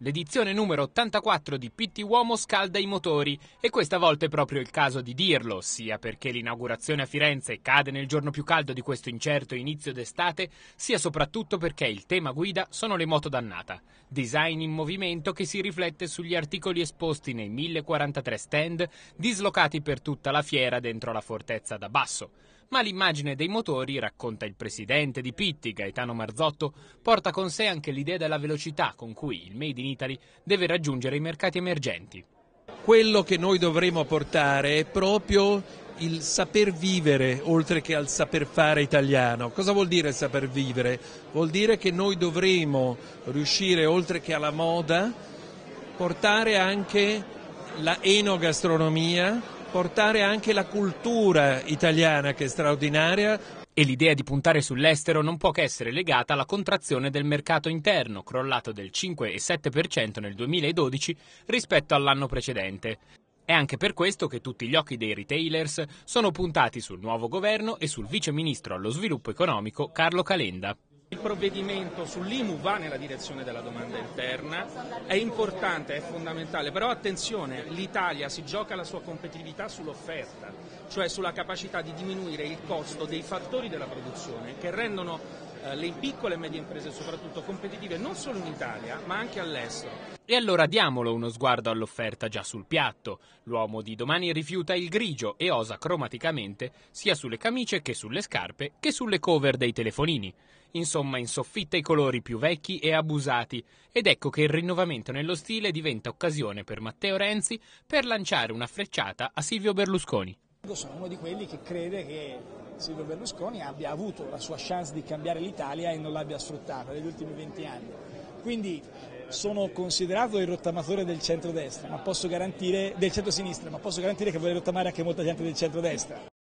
L'edizione numero 84 di Pitti Uomo scalda i motori e questa volta è proprio il caso di dirlo, sia perché l'inaugurazione a Firenze cade nel giorno più caldo di questo incerto inizio d'estate, sia soprattutto perché il tema guida sono le moto dannata, design in movimento che si riflette sugli articoli esposti nei 1043 stand dislocati per tutta la fiera dentro la fortezza da basso ma l'immagine dei motori, racconta il presidente di Pitti, Gaetano Marzotto, porta con sé anche l'idea della velocità con cui il Made in Italy deve raggiungere i mercati emergenti. Quello che noi dovremo portare è proprio il saper vivere oltre che al saper fare italiano. Cosa vuol dire saper vivere? Vuol dire che noi dovremo riuscire oltre che alla moda portare anche la enogastronomia portare anche la cultura italiana che è straordinaria. E l'idea di puntare sull'estero non può che essere legata alla contrazione del mercato interno, crollato del 5,7% nel 2012 rispetto all'anno precedente. È anche per questo che tutti gli occhi dei retailers sono puntati sul nuovo governo e sul vice ministro allo sviluppo economico Carlo Calenda. Il provvedimento sull'IMU va nella direzione della domanda interna, è importante, è fondamentale, però attenzione, l'Italia si gioca la sua competitività sull'offerta, cioè sulla capacità di diminuire il costo dei fattori della produzione che rendono eh, le piccole e medie imprese soprattutto competitive non solo in Italia ma anche all'estero. E allora diamolo uno sguardo all'offerta già sul piatto. L'uomo di domani rifiuta il grigio e osa cromaticamente sia sulle camicie che sulle scarpe che sulle cover dei telefonini. Insomma, in soffitta i colori più vecchi e abusati. Ed ecco che il rinnovamento nello stile diventa occasione per Matteo Renzi per lanciare una frecciata a Silvio Berlusconi. Io sono uno di quelli che crede che Silvio Berlusconi abbia avuto la sua chance di cambiare l'Italia e non l'abbia sfruttata negli ultimi 20 anni. Quindi sono considerato il rottamatore del centrodestra, ma posso garantire, del centrosinistra, ma posso garantire che vorrei rottamare anche molta gente del centro-destra.